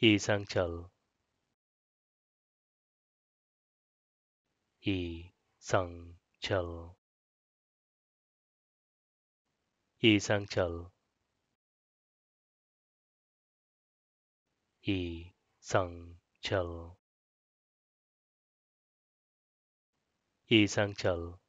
이상철 이상철 이상철 이상철 이상철